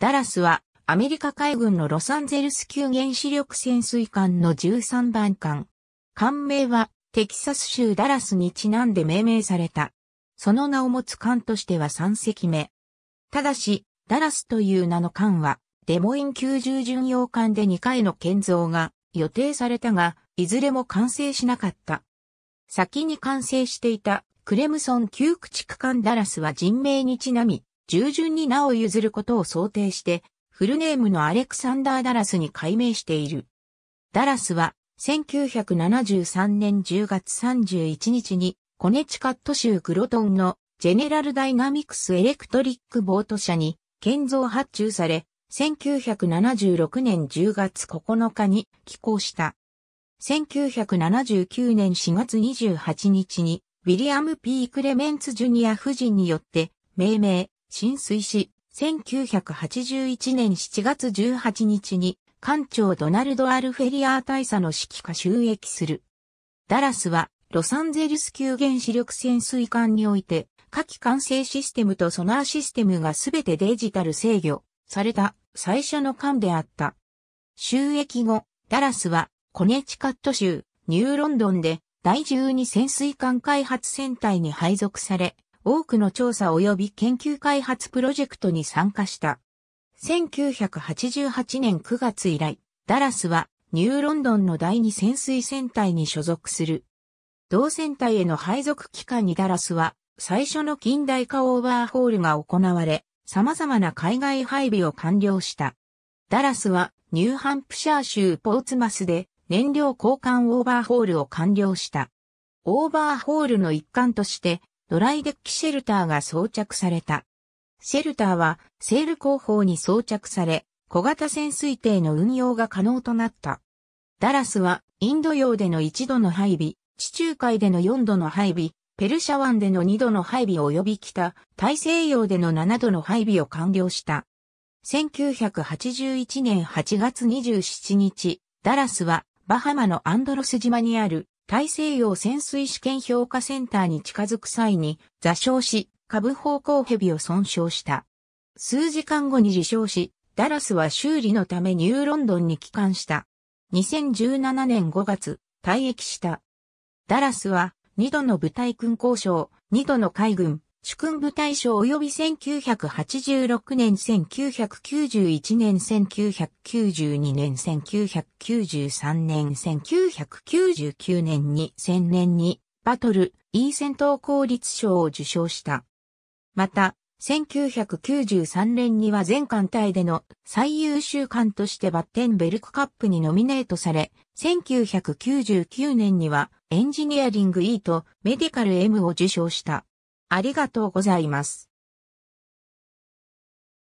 ダラスはアメリカ海軍のロサンゼルス級原子力潜水艦の13番艦。艦名はテキサス州ダラスにちなんで命名された。その名を持つ艦としては3隻目。ただし、ダラスという名の艦は、デモイン90巡洋艦で2回の建造が予定されたが、いずれも完成しなかった。先に完成していたクレムソン旧駆逐艦ダラスは人名にちなみ、従順に名を譲ることを想定して、フルネームのアレクサンダー・ダラスに改名している。ダラスは、1973年10月31日に、コネチカット州クロトンのジェネラルダイナミクスエレクトリックボート社に建造発注され、1976年10月9日に寄港した。1979年4月28日に、ウィリアム・ P・ クレメンツ・ジュニア夫人によって、命名、浸水し、1981年7月18日に、艦長ドナルド・アルフェリアー大佐の指揮下収益する。ダラスは、ロサンゼルス級原子力潜水艦において、下記管制システムとソナーシステムがすべてデジタル制御された最初の艦であった。収益後、ダラスはコネチカット州ニューロンドンで第12潜水艦開発船隊に配属され、多くの調査及び研究開発プロジェクトに参加した。1988年9月以来、ダラスはニューロンドンの第二潜水船隊に所属する。同船隊への配属期間にダラスは最初の近代化オーバーホールが行われ、様々な海外配備を完了した。ダラスはニューハンプシャー州ポーツマスで燃料交換オーバーホールを完了した。オーバーホールの一環としてドライデッキシェルターが装着された。シェルターはセール後方に装着され、小型潜水艇の運用が可能となった。ダラスはインド洋での1度の配備、地中海での4度の配備、ペルシャ湾での2度の配備及び北、大西洋での7度の配備を完了した。1981年8月27日、ダラスはバハマのアンドロス島にある大西洋潜水試験評価センターに近づく際に座礁し、下部方向蛇を損傷した。数時間後に自傷し、ダラスは修理のためニューロンドンに帰還した。2017年5月、退役した。ダラスは、2度の部隊軍功賞2度の海軍、主君部大賞及び1986年1991年1992年1993年1999年に1000年にバトル E 戦闘効率賞を受賞した。また、1993年には全艦隊での最優秀艦としてバッテンベルクカップにノミネートされ、1999年にはエンジニアリング E とメディカル M を受賞した。ありがとうございます。